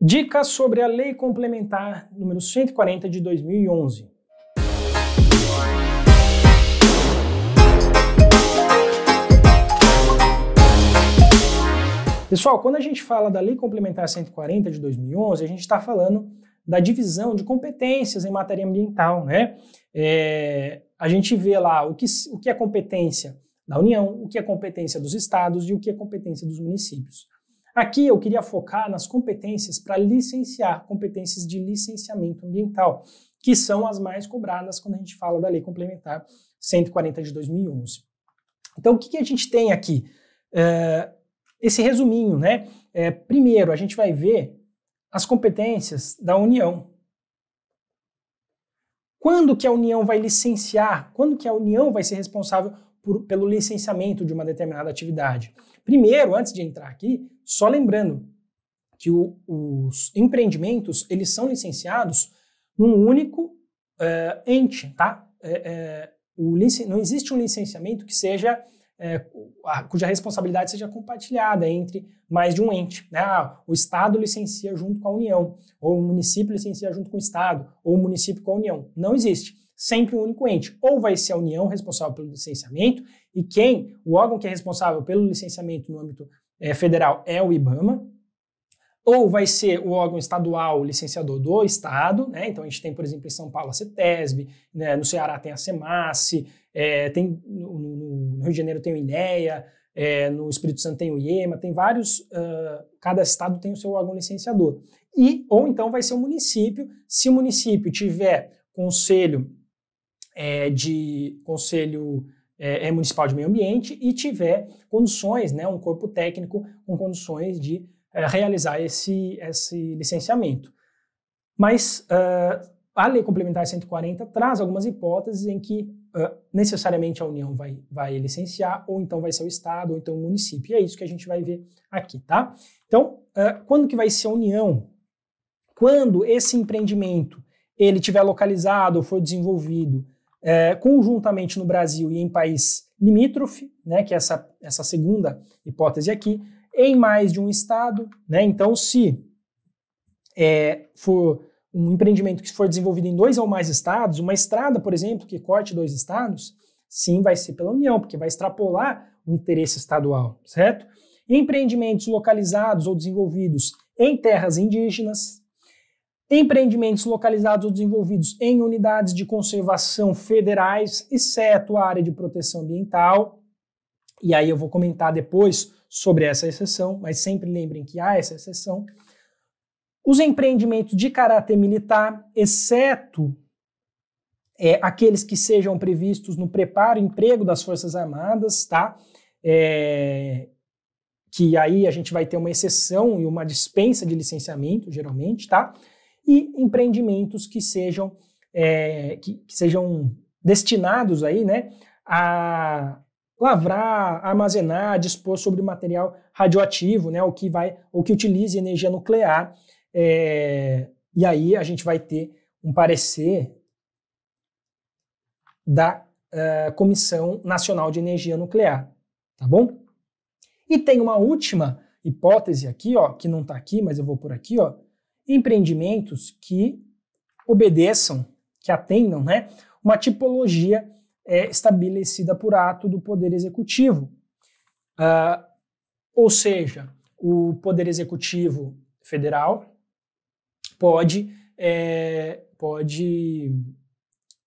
Dicas sobre a Lei Complementar número 140 de 2011. Pessoal, quando a gente fala da Lei Complementar 140 de 2011, a gente está falando da divisão de competências em matéria ambiental, né? É, a gente vê lá o que, o que é competência da União, o que é competência dos estados e o que é competência dos municípios. Aqui eu queria focar nas competências para licenciar, competências de licenciamento ambiental, que são as mais cobradas quando a gente fala da Lei Complementar 140 de 2011. Então, o que, que a gente tem aqui? É, esse resuminho, né? É, primeiro, a gente vai ver as competências da União. Quando que a União vai licenciar? Quando que a União vai ser responsável por, pelo licenciamento de uma determinada atividade. Primeiro, antes de entrar aqui, só lembrando que o, os empreendimentos eles são licenciados num único é, ente, tá? É, o, não existe um licenciamento que seja é, a, cuja responsabilidade seja compartilhada entre mais de um ente. Né? Ah, o Estado licencia junto com a União, ou o município licencia junto com o Estado, ou o município com a União. Não existe sempre um único ente. Ou vai ser a União responsável pelo licenciamento, e quem, o órgão que é responsável pelo licenciamento no âmbito é, federal é o IBAMA, ou vai ser o órgão estadual licenciador do estado, né? Então a gente tem, por exemplo, em São Paulo a CETESB, né? no Ceará tem a CEMAS, é, eh, tem no, no, Rio de Janeiro tem o INEA, é, eh, no Espírito Santo tem o IEMA, tem vários, uh, cada estado tem o seu órgão licenciador. E, ou então vai ser o município, se o município tiver conselho é, de Conselho é, é, Municipal de Meio Ambiente e tiver condições, né, um corpo técnico com condições de é, realizar esse, esse licenciamento. Mas uh, a Lei Complementar 140 traz algumas hipóteses em que uh, necessariamente a União vai, vai licenciar, ou então vai ser o Estado, ou então o município. E é isso que a gente vai ver aqui, tá? Então, uh, quando que vai ser a União? Quando esse empreendimento ele tiver localizado ou for desenvolvido é, conjuntamente no Brasil e em país limítrofe, né, que é essa, essa segunda hipótese aqui, em mais de um estado. Né, então, se é, for um empreendimento que for desenvolvido em dois ou mais estados, uma estrada, por exemplo, que corte dois estados, sim, vai ser pela União, porque vai extrapolar o interesse estadual, certo? Empreendimentos localizados ou desenvolvidos em terras indígenas, empreendimentos localizados ou desenvolvidos em unidades de conservação federais, exceto a área de proteção ambiental. E aí eu vou comentar depois sobre essa exceção, mas sempre lembrem que há essa exceção. Os empreendimentos de caráter militar, exceto é, aqueles que sejam previstos no preparo e emprego das Forças Armadas, tá? É, que aí a gente vai ter uma exceção e uma dispensa de licenciamento, geralmente, tá? e empreendimentos que sejam, é, que, que, sejam destinados aí, né, a lavrar, armazenar, dispor sobre material radioativo, né, o que vai, o que utilize energia nuclear, é, e aí a gente vai ter um parecer da uh, Comissão Nacional de Energia Nuclear, tá bom? E tem uma última hipótese aqui, ó, que não está aqui, mas eu vou por aqui, ó, empreendimentos que obedeçam, que atendam, né, uma tipologia é, estabelecida por ato do Poder Executivo. Uh, ou seja, o Poder Executivo Federal pode, é, pode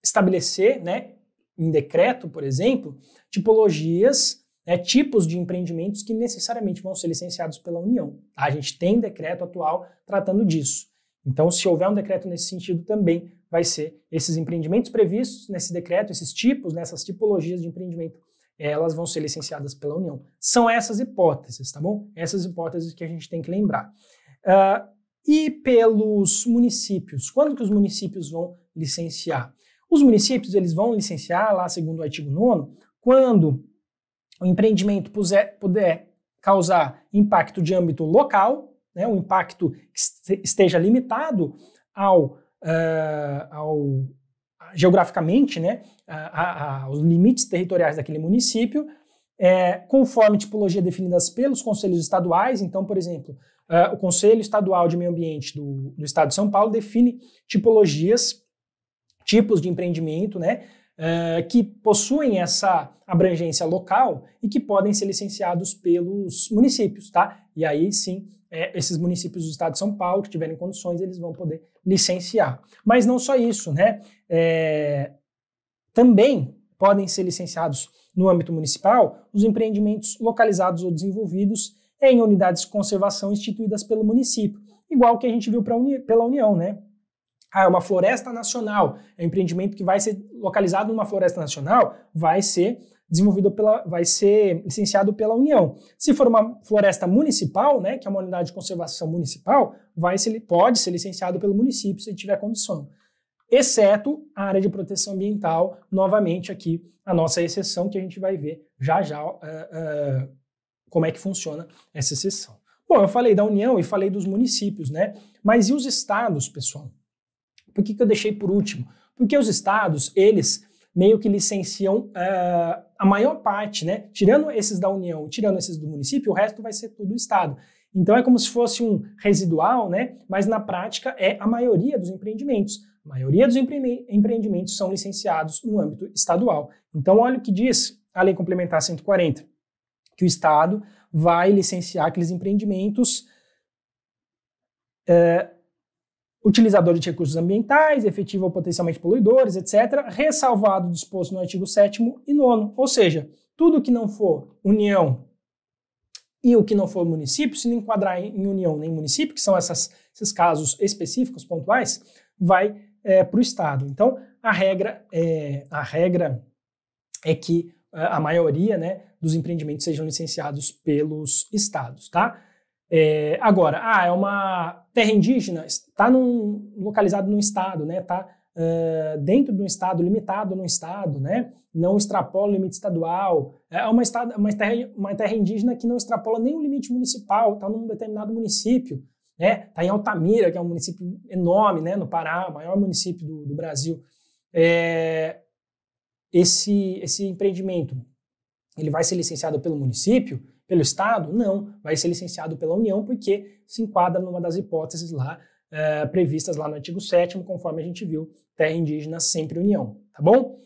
estabelecer, né, em decreto, por exemplo, tipologias né, tipos de empreendimentos que necessariamente vão ser licenciados pela União. Tá? A gente tem decreto atual tratando disso. Então, se houver um decreto nesse sentido, também vai ser esses empreendimentos previstos nesse decreto, esses tipos, nessas né, tipologias de empreendimento, eh, elas vão ser licenciadas pela União. São essas hipóteses, tá bom? Essas hipóteses que a gente tem que lembrar. Uh, e pelos municípios. Quando que os municípios vão licenciar? Os municípios eles vão licenciar lá, segundo o artigo 9, quando o empreendimento puser, puder causar impacto de âmbito local, né, um impacto que esteja limitado ao, uh, ao geograficamente, né, a, a, aos limites territoriais daquele município, é, conforme tipologia definidas pelos conselhos estaduais. Então, por exemplo, uh, o Conselho Estadual de Meio Ambiente do, do Estado de São Paulo define tipologias, tipos de empreendimento, né, eh, que possuem essa abrangência local e que podem ser licenciados pelos municípios, tá? E aí sim, é, esses municípios do estado de São Paulo que tiverem condições, eles vão poder licenciar. Mas não só isso, né? É, também podem ser licenciados no âmbito municipal os empreendimentos localizados ou desenvolvidos em unidades de conservação instituídas pelo município, igual que a gente viu uni pela União, né? Ah, é uma floresta nacional. É um empreendimento que vai ser localizado numa floresta nacional, vai ser desenvolvido pela, vai ser licenciado pela União. Se for uma floresta municipal, né, que é uma unidade de conservação municipal, vai ser, pode ser licenciado pelo município se tiver condição. Exceto a área de proteção ambiental, novamente aqui a nossa exceção, que a gente vai ver já já uh, uh, como é que funciona essa exceção. Bom, eu falei da União e falei dos municípios, né? Mas e os estados, pessoal? Por que, que eu deixei por último? Porque os estados, eles meio que licenciam uh, a maior parte, né? Tirando esses da União, tirando esses do município, o resto vai ser tudo Estado. Então é como se fosse um residual, né? Mas na prática é a maioria dos empreendimentos. A maioria dos empreendimentos são licenciados no âmbito estadual. Então olha o que diz a Lei Complementar 140, que o Estado vai licenciar aqueles empreendimentos uh, utilizador de recursos ambientais, efetivo ou potencialmente poluidores, etc., ressalvado disposto no artigo 7 e 9. Ou seja, tudo que não for união e o que não for município, se não enquadrar em união nem município, que são essas, esses casos específicos, pontuais, vai é, para o Estado. Então, a regra é, a regra é que é, a maioria né, dos empreendimentos sejam licenciados pelos estados, tá? É, agora, ah, é uma terra indígena, está num, localizado num estado, né? Está uh, eh, dentro de um estado, limitado num estado, né? Não extrapola o limite estadual. É, é uma, estado, uma, terra, uma terra indígena que não extrapola nem o limite municipal, está num determinado município, né? Está em Altamira, que é um município enorme, né? No Pará, o maior município do, do Brasil. É, esse, esse empreendimento, ele vai ser licenciado pelo município, pelo Estado? Não, vai ser licenciado pela União porque se enquadra numa das hipóteses lá eh, previstas lá no artigo 7 conforme a gente viu, terra indígena sempre União, tá bom?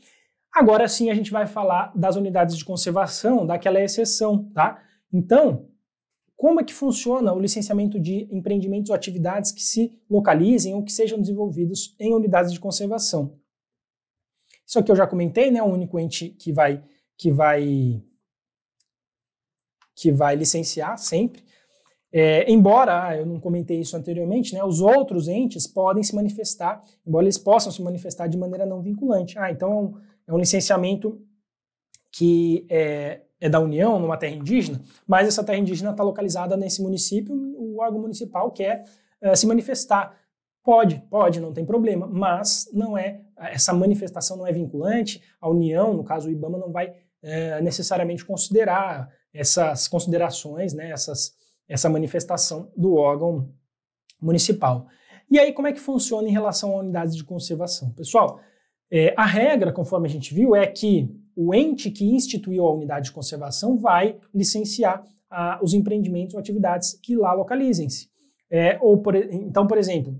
Agora sim a gente vai falar das unidades de conservação, daquela exceção, tá? Então, como é que funciona o licenciamento de empreendimentos ou atividades que se localizem ou que sejam desenvolvidos em unidades de conservação? Isso aqui eu já comentei, né? O único ente que vai que vai que vai licenciar sempre. É, embora, ah, eu não comentei isso anteriormente, né, os outros entes podem se manifestar, embora eles possam se manifestar de maneira não vinculante. Ah, então é um, é um licenciamento que é, é, da União, numa terra indígena, mas essa terra indígena está localizada nesse município, o órgão municipal quer é, se manifestar. Pode, pode, não tem problema, mas não é, essa manifestação não é vinculante, a União, no caso o IBAMA, não vai é, necessariamente considerar essas considerações, né, essas, essa manifestação do órgão municipal. E aí, como é que funciona em relação a unidades de conservação? Pessoal, é, a regra, conforme a gente viu, é que o ente que instituiu a unidade de conservação vai licenciar a, os empreendimentos ou atividades que lá localizem-se. É, por, então, por exemplo,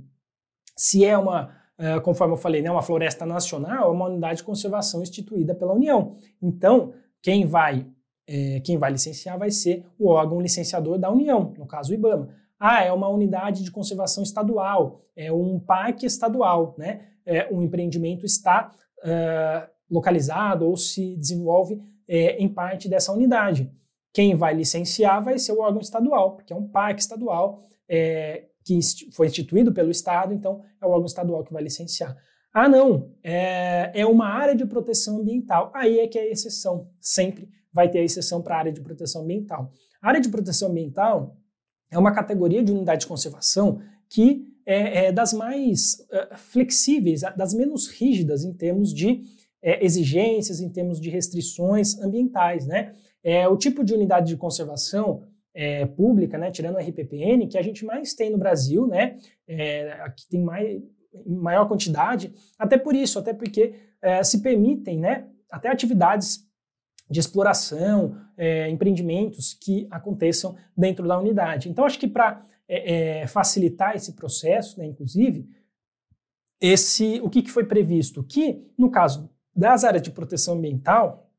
se é uma, é, conforme eu falei, né, uma floresta nacional, é uma unidade de conservação instituída pela União. Então, quem vai é, quem vai licenciar vai ser o órgão licenciador da União, no caso o IBAMA. Ah, é uma unidade de conservação estadual, é um parque estadual, né? É, um empreendimento está uh, localizado ou se desenvolve é, em parte dessa unidade. Quem vai licenciar vai ser o órgão estadual, porque é um parque estadual é, que foi instituído pelo Estado, então é o órgão estadual que vai licenciar. Ah, não, é, é uma área de proteção ambiental. Aí é que é a exceção, sempre vai ter a exceção para a área de proteção ambiental. A área de proteção ambiental é uma categoria de unidade de conservação que é, é das mais é, flexíveis, das menos rígidas em termos de é, exigências, em termos de restrições ambientais. Né? É, o tipo de unidade de conservação é, pública, né, tirando o RPPN, que a gente mais tem no Brasil, né, é, aqui tem mais, maior quantidade, até por isso, até porque é, se permitem né, até atividades de exploração, é, empreendimentos que aconteçam dentro da unidade. Então, acho que para é, é, facilitar esse processo, né, inclusive, esse o que, que foi previsto? Que, no caso das áreas de proteção ambiental,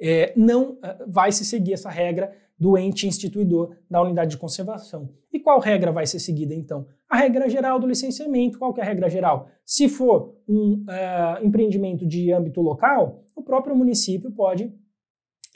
é, não ah, vai se seguir essa regra do ente instituidor da unidade de conservação. E qual regra vai ser seguida, então? A regra geral do licenciamento. Qual que é a regra geral? Se for um uh, empreendimento de âmbito local, o próprio município pode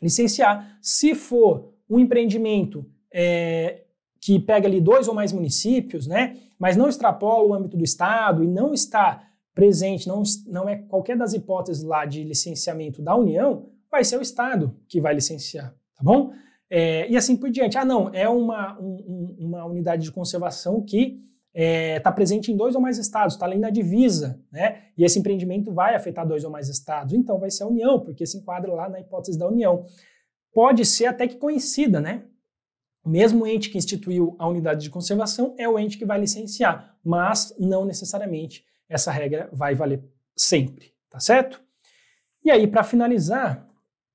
licenciar. Se for um empreendimento é, que pega ali dois ou mais municípios, né, mas não extrapola o âmbito do Estado e não está presente, não, não é qualquer das hipóteses lá de licenciamento da União, vai ser o Estado que vai licenciar, tá bom? É, e assim por diante. Ah, não, é uma, um, uma unidade de conservação que está é, tá presente em dois ou mais estados, está além da divisa, né? E esse empreendimento vai afetar dois ou mais estados, então vai ser a união, porque se enquadra lá na hipótese da união. Pode ser até que conhecida, né? O mesmo ente que instituiu a unidade de conservação é o ente que vai licenciar, mas não necessariamente essa regra vai valer sempre, tá certo? E aí, para finalizar,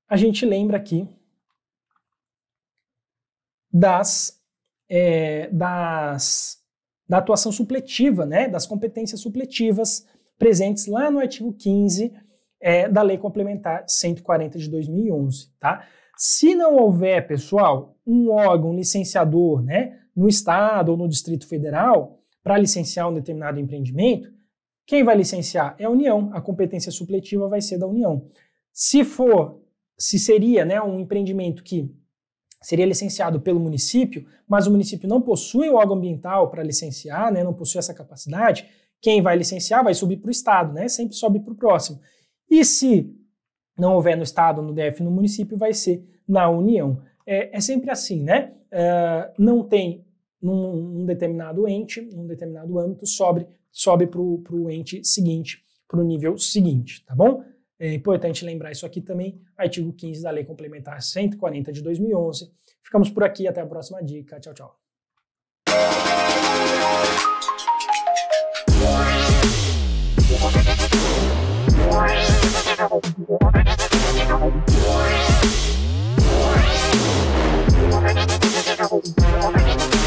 a gente lembra aqui das, é, das, da atuação supletiva, né, das competências supletivas presentes lá no artigo 15 é, da Lei Complementar 140 de 2011. Tá? Se não houver, pessoal, um órgão licenciador né, no Estado ou no Distrito Federal para licenciar um determinado empreendimento, quem vai licenciar é a União, a competência supletiva vai ser da União. Se for, se seria né, um empreendimento que seria licenciado pelo município, mas o município não possui o órgão ambiental para licenciar, né, não possui essa capacidade, quem vai licenciar vai subir para o Estado, né, sempre sobe para o próximo. E se não houver no Estado, no DF, no município, vai ser na União. É, é sempre assim, né? É, não tem num, num, determinado ente, num determinado âmbito, sobre, sobe para o ente seguinte, para o nível seguinte, tá bom? É importante lembrar isso aqui também, artigo 15 da Lei Complementar 140 de 2011. Ficamos por aqui, até a próxima dica. Tchau, tchau. Thank you.